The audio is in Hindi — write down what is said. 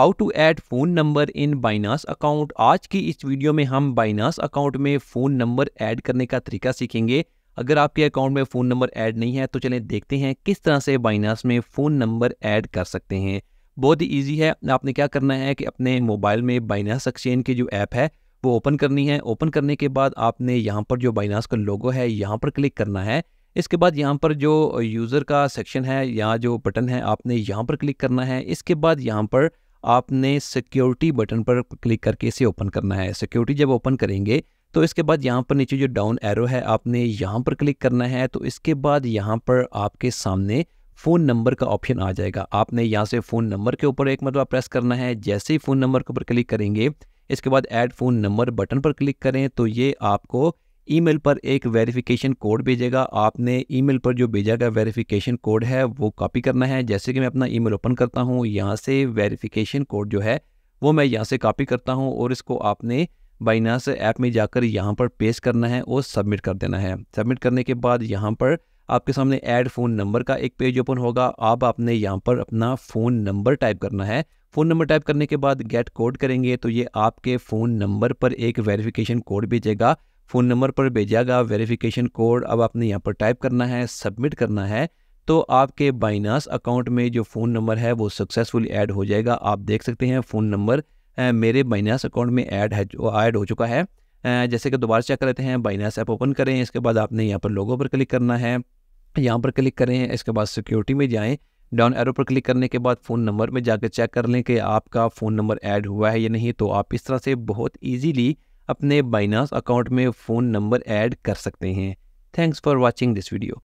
how to add phone number in Binance account आज की इस वीडियो में हम बाइनास अकाउंट में फ़ोन नंबर ऐड करने का तरीका सीखेंगे अगर आपके अकाउंट में फ़ोन नंबर ऐड नहीं है तो चलें देखते हैं किस तरह से बाइनास में फ़ोन नंबर ऐड कर सकते हैं बहुत ही ईजी है आपने क्या करना है कि अपने मोबाइल में बाइनास एक्सचेंज की जो ऐप है वो ओपन करनी है ओपन करने के बाद आपने यहाँ पर जो बाइनास का लोगो है यहाँ पर क्लिक करना है इसके बाद यहाँ पर जो यूज़र का सेक्शन है या जो बटन है आपने यहाँ पर क्लिक करना है इसके बाद यहाँ पर आपने सिक्योरिटी बटन पर क्लिक करके इसे ओपन करना है सिक्योरिटी जब ओपन करेंगे तो इसके बाद यहाँ पर नीचे जो डाउन एरो है आपने यहाँ पर क्लिक करना है तो इसके बाद यहाँ पर आपके सामने फ़ोन नंबर का ऑप्शन आ जाएगा आपने यहाँ से फ़ोन नंबर के ऊपर एक मतलब प्रेस करना है जैसे ही फ़ोन नंबर के ऊपर क्लिक करेंगे इसके बाद ऐड फ़ोन नंबर बटन पर क्लिक करें तो ये आपको ईमेल पर एक वेरिफिकेशन कोड भेजेगा आपने ईमेल पर जो भेजा गया वेरिफिकेशन कोड है वो कॉपी करना है जैसे कि मैं अपना ईमेल ओपन करता हूँ यहाँ से वेरिफिकेशन कोड जो है वो मैं यहाँ से कॉपी करता हूँ और इसको आपने बाइनास ऐप में जाकर यहाँ पर पेस्ट करना है और सबमिट कर देना है सबमिट करने के बाद यहाँ पर आपके सामने ऐड फ़ोन नंबर का एक पेज ओपन होगा अब आपने यहाँ पर अपना फ़ोन नंबर टाइप करना है फ़ोन नंबर टाइप करने के बाद गेट कोड करेंगे तो ये आपके फ़ोन नंबर पर एक वेरिफिकेशन कोड भेजेगा फ़ोन नंबर पर भेजा गया वेरिफिकेशन कोड अब आपने यहाँ पर टाइप करना है सबमिट करना है तो आपके बाइनास अकाउंट में जो फ़ोन नंबर है वो सक्सेसफुली ऐड हो जाएगा आप देख सकते हैं फ़ोन नंबर मेरे बाइनास अकाउंट में ऐड है ऐड हो चुका है जैसे कि दोबारा चेक करते हैं बाइनास ऐप ओपन करें इसके बाद आपने यहाँ पर लोगों पर क्लिक करना है यहाँ पर क्लिक करें इसके बाद सिक्योरिटी में जाएँ डाउन एरो पर क्लिक करने के बाद फ़ोन नंबर में जाकर चेक कर लें कि आपका फ़ोन नंबर ऐड हुआ है या नहीं तो आप इस तरह से बहुत ईजीली अपने बाइनास अकाउंट में फ़ोन नंबर ऐड कर सकते हैं thanks for watching this video